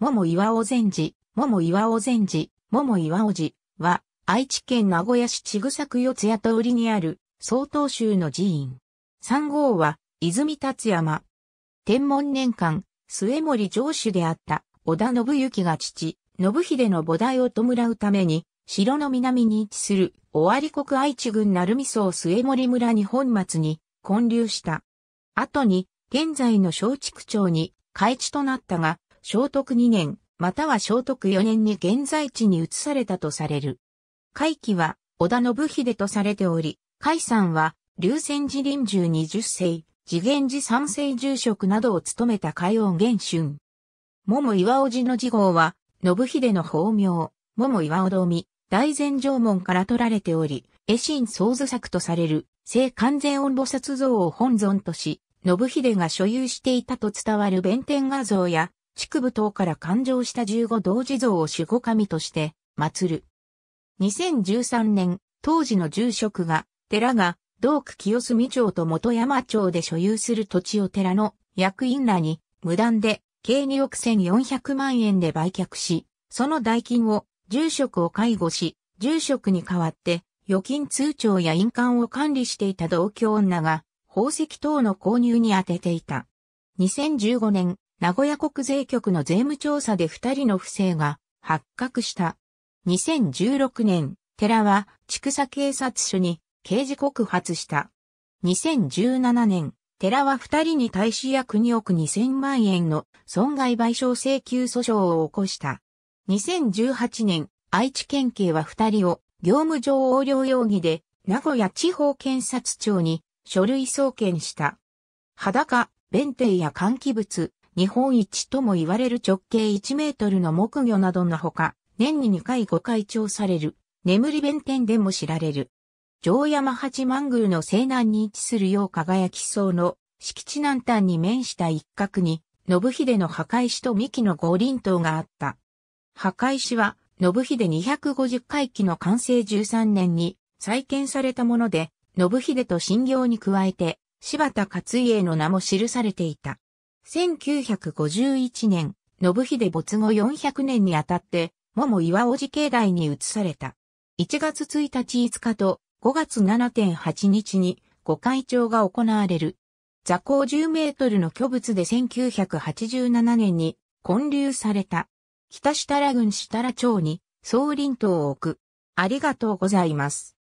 桃岩尾禅寺、桃岩尾禅寺、桃岩尾寺は、愛知県名古屋市千草区四谷通りにある、曹洞宗の寺院。三号は、泉達山。天文年間、末森城主であった、織田信行が父、信秀の菩提を弔うために、城の南に位置する、尾張国愛知郡鳴海荘末森村に本末に、建立した。後に、現在の松竹町に、開地となったが、聖徳2年、または聖徳4年に現在地に移されたとされる。会期は織田信秀とされており、海んは、龍泉寺臨終20世、次元寺三世住職などを務めた海王元春。桃岩尾寺の次号は、信秀の法名、桃岩尾美、大善城門から取られており、絵心創図作とされる、聖完全音菩薩像を本尊とし、信秀が所有していたと伝わる弁天画像や、区部等から誕生した15同時像を守護神として祀る。2013年、当時の住職が、寺が、道区清澄町と元山町で所有する土地を寺の役員らに、無断で、計2億1400万円で売却し、その代金を、住職を介護し、住職に代わって、預金通帳や印鑑を管理していた同居女が、宝石等の購入に充てていた。2015年、名古屋国税局の税務調査で2人の不正が発覚した。2016年、寺は、畜産警察署に刑事告発した。2017年、寺は2人に対し約2億2000万円の損害賠償請求訴訟を起こした。2018年、愛知県警は2人を業務上横領容疑で名古屋地方検察庁に書類送検した。裸、弁定や換気物、日本一とも言われる直径1メートルの木魚などのほか、年に2回ご回帳される、眠り弁天でも知られる。城山八幡宮の西南に位置するよう輝きそうの敷地南端に面した一角に、信秀の墓石と三木の五輪塔があった。墓石は、信秀250回忌の完成13年に再建されたもので、信秀と信行に加えて、柴田勝家の名も記されていた。1951年、信秀没後400年にあたって、桃岩尾寺境内に移された。1月1日5日と5月7.8日に御開帳が行われる。座高10メートルの巨物で1987年に建立された。北下楽郡下楽町に総林島を置く。ありがとうございます。